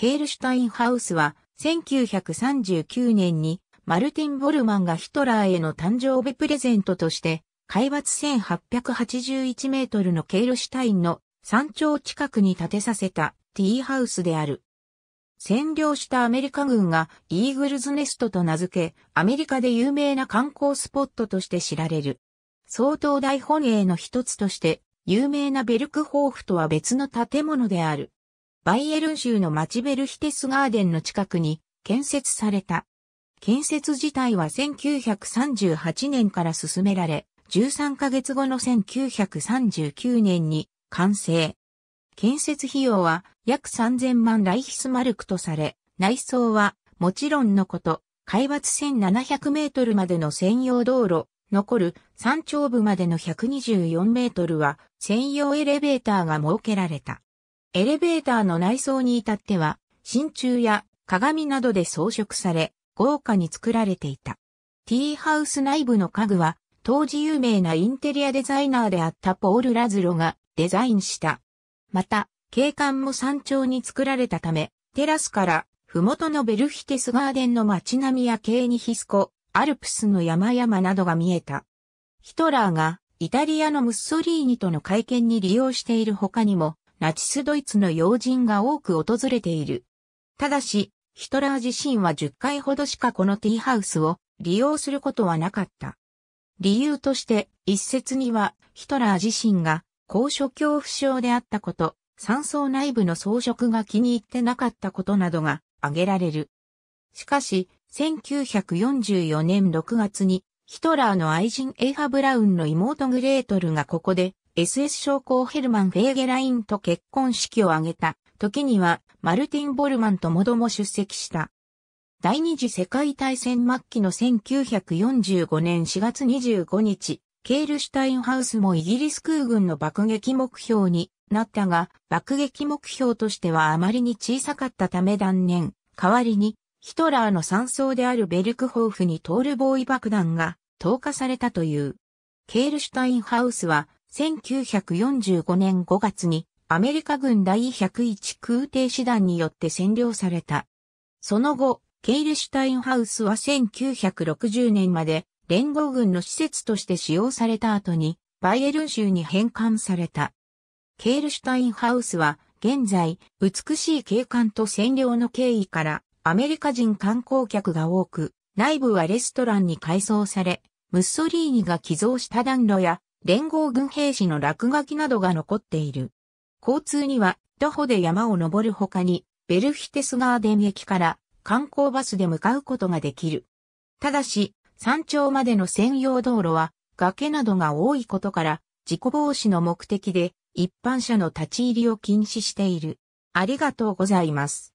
ケールシュタインハウスは、1939年に、マルティン・ボルマンがヒトラーへの誕生日プレゼントとして、海抜1881メートルのケールシュタインの山頂近くに建てさせたティーハウスである。占領したアメリカ軍がイーグルズネストと名付け、アメリカで有名な観光スポットとして知られる。相当大本営の一つとして、有名なベルクホーフとは別の建物である。バイエルン州のマチベルヒテスガーデンの近くに建設された。建設自体は1938年から進められ、13ヶ月後の1939年に完成。建設費用は約3000万ライヒスマルクとされ、内装はもちろんのこと、海抜1700メートルまでの専用道路、残る山頂部までの124メートルは専用エレベーターが設けられた。エレベーターの内装に至っては、真鍮や鏡などで装飾され、豪華に作られていた。ティーハウス内部の家具は、当時有名なインテリアデザイナーであったポール・ラズロがデザインした。また、景観も山頂に作られたため、テラスから、麓のベルヒテスガーデンの街並みやケーニヒスコ、アルプスの山々などが見えた。ヒトラーがイタリアのムッソリーニとの会見に利用している他にも、ナチスドイツの要人が多く訪れている。ただし、ヒトラー自身は10回ほどしかこのティーハウスを利用することはなかった。理由として、一説には、ヒトラー自身が高所恐怖症であったこと、山荘内部の装飾が気に入ってなかったことなどが挙げられる。しかし、1944年6月に、ヒトラーの愛人エイハ・ブラウンの妹グレートルがここで SS 将校ヘルマン・フェーゲラインと結婚式を挙げた時にはマルティン・ボルマンともども出席した。第二次世界大戦末期の1945年4月25日、ケールシュタインハウスもイギリス空軍の爆撃目標になったが、爆撃目標としてはあまりに小さかったため断念。代わりに、ヒトラーの山荘であるベルクホーフにトールボーイ爆弾が投下されたという。ケールシュタインハウスは1945年5月にアメリカ軍第101空挺師団によって占領された。その後、ケイルシュタインハウスは1960年まで連合軍の施設として使用された後にバイエルン州に返還された。ケールシュタインハウスは現在美しい景観と占領の経緯からアメリカ人観光客が多く内部はレストランに改装されムッソリーニが寄贈した暖炉や連合軍兵士の落書きなどが残っている。交通には徒歩で山を登る他に、ベルヒテスガーデン駅から観光バスで向かうことができる。ただし、山頂までの専用道路は崖などが多いことから、事故防止の目的で一般車の立ち入りを禁止している。ありがとうございます。